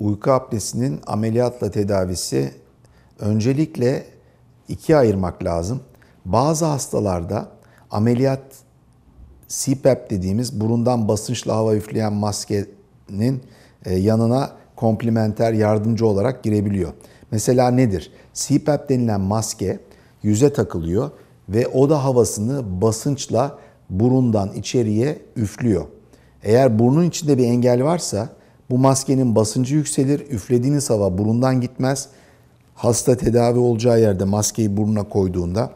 uyku apnesinin ameliyatla tedavisi öncelikle ikiye ayırmak lazım. Bazı hastalarda ameliyat CPAP dediğimiz burundan basınçla hava üfleyen maskenin e, yanına komplementer yardımcı olarak girebiliyor. Mesela nedir? CPAP denilen maske yüze takılıyor ve oda havasını basınçla burundan içeriye üflüyor. Eğer burnun içinde bir engel varsa bu maskenin basıncı yükselir, üflediğiniz hava burundan gitmez. Hasta tedavi olacağı yerde maskeyi burnuna koyduğunda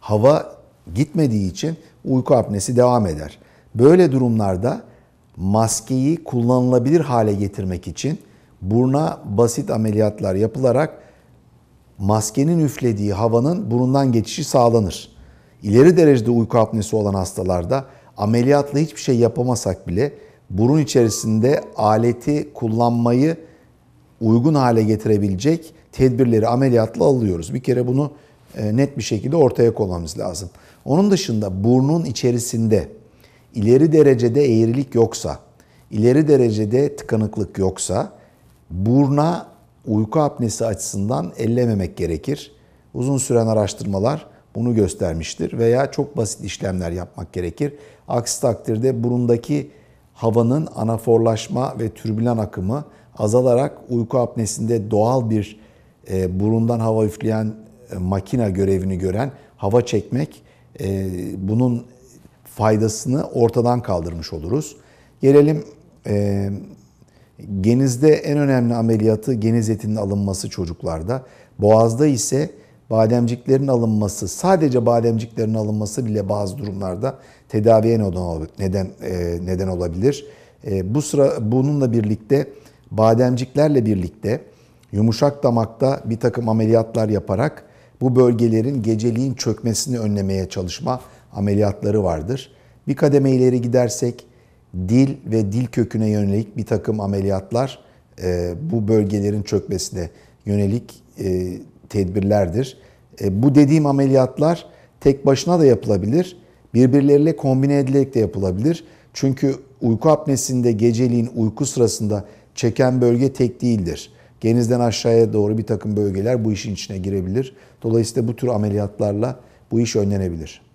hava gitmediği için uyku apnesi devam eder. Böyle durumlarda maskeyi kullanılabilir hale getirmek için buruna basit ameliyatlar yapılarak maskenin üflediği havanın burundan geçişi sağlanır. İleri derecede uyku apnesi olan hastalarda ameliyatla hiçbir şey yapamasak bile burun içerisinde aleti kullanmayı uygun hale getirebilecek tedbirleri ameliyatla alıyoruz. Bir kere bunu e, net bir şekilde ortaya koymamız lazım. Onun dışında burnun içerisinde ileri derecede eğrilik yoksa, ileri derecede tıkanıklık yoksa burna uyku apnesi açısından ellememek gerekir. Uzun süren araştırmalar bunu göstermiştir veya çok basit işlemler yapmak gerekir. Aksi takdirde burundaki havanın anaforlaşma ve türbülan akımı azalarak uyku apnesinde doğal bir e, burundan hava üfleyen e, makina görevini gören hava çekmek e, bunun faydasını ortadan kaldırmış oluruz. Gelelim e, genizde en önemli ameliyatı geniz etinin alınması çocuklarda. Boğazda ise bademciklerin alınması, sadece bademciklerin alınması bile bazı durumlarda tedaviye neden neden e, neden olabilir. E, bu sıra bununla birlikte bademciklerle birlikte yumuşak damakta bir takım ameliyatlar yaparak bu bölgelerin geceliğin çökmesini önlemeye çalışma ameliyatları vardır. Bir kademe ileri gidersek dil ve dil köküne yönelik bir takım ameliyatlar e, bu bölgelerin çökmesine yönelik tedbirlerdir. E, bu dediğim ameliyatlar tek başına da yapılabilir. Birbirleriyle kombine edilerek de yapılabilir. Çünkü uyku apnesinde geceliğin uyku sırasında çeken bölge tek değildir. Genizden aşağıya doğru bir takım bölgeler bu işin içine girebilir. Dolayısıyla bu tür ameliyatlarla bu iş önlenebilir.